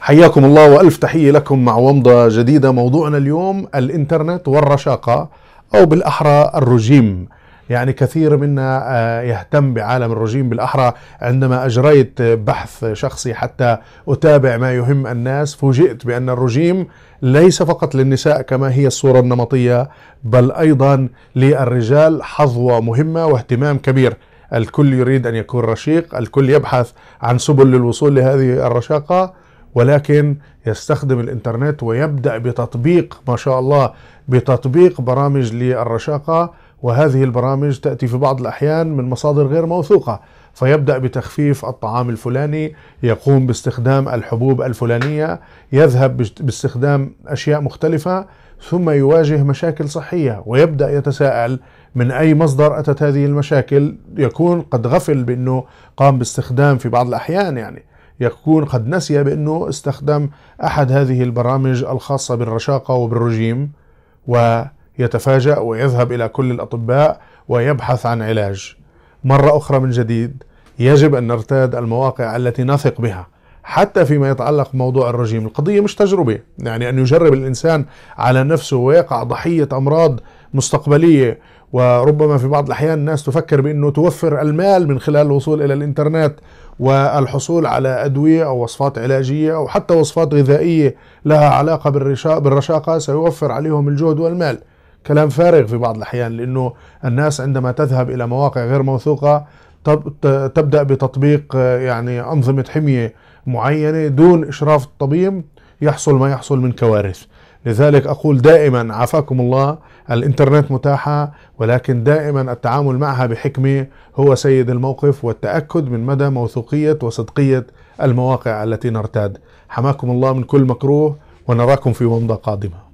حياكم الله والف تحيه لكم مع ومضه جديده موضوعنا اليوم الانترنت والرشاقه او بالاحرى الرجيم يعني كثير منا آه، يهتم بعالم الرجيم بالاحرى عندما اجريت بحث شخصي حتى اتابع ما يهم الناس فوجئت بان الرجيم ليس فقط للنساء كما هي الصوره النمطيه بل ايضا للرجال حظوه مهمه واهتمام كبير الكل يريد ان يكون رشيق الكل يبحث عن سبل للوصول لهذه الرشاقه ولكن يستخدم الانترنت ويبدأ بتطبيق ما شاء الله بتطبيق برامج للرشاقة وهذه البرامج تأتي في بعض الأحيان من مصادر غير موثوقة فيبدأ بتخفيف الطعام الفلاني يقوم باستخدام الحبوب الفلانية يذهب باستخدام أشياء مختلفة ثم يواجه مشاكل صحية ويبدأ يتساءل من أي مصدر أتت هذه المشاكل يكون قد غفل بأنه قام باستخدام في بعض الأحيان يعني يكون قد نسي بأنه استخدم أحد هذه البرامج الخاصة بالرشاقة وبالرجيم ويتفاجأ ويذهب إلى كل الأطباء ويبحث عن علاج مرة أخرى من جديد يجب أن نرتاد المواقع التي نثق بها حتى فيما يتعلق بموضوع الرجيم القضية مش تجربة يعني أن يجرب الإنسان على نفسه ويقع ضحية أمراض مستقبليه وربما في بعض الاحيان الناس تفكر بانه توفر المال من خلال الوصول الى الانترنت والحصول على ادويه او وصفات علاجيه او حتى وصفات غذائيه لها علاقه بالرشاقه سيوفر عليهم الجهد والمال. كلام فارغ في بعض الاحيان لانه الناس عندما تذهب الى مواقع غير موثوقه تبدا بتطبيق يعني انظمه حميه معينه دون اشراف الطبيب يحصل ما يحصل من كوارث لذلك أقول دائما عافاكم الله الإنترنت متاحة ولكن دائما التعامل معها بحكمة هو سيد الموقف والتأكد من مدى موثوقية وصدقية المواقع التي نرتاد حماكم الله من كل مكروه ونراكم في ومضة قادمة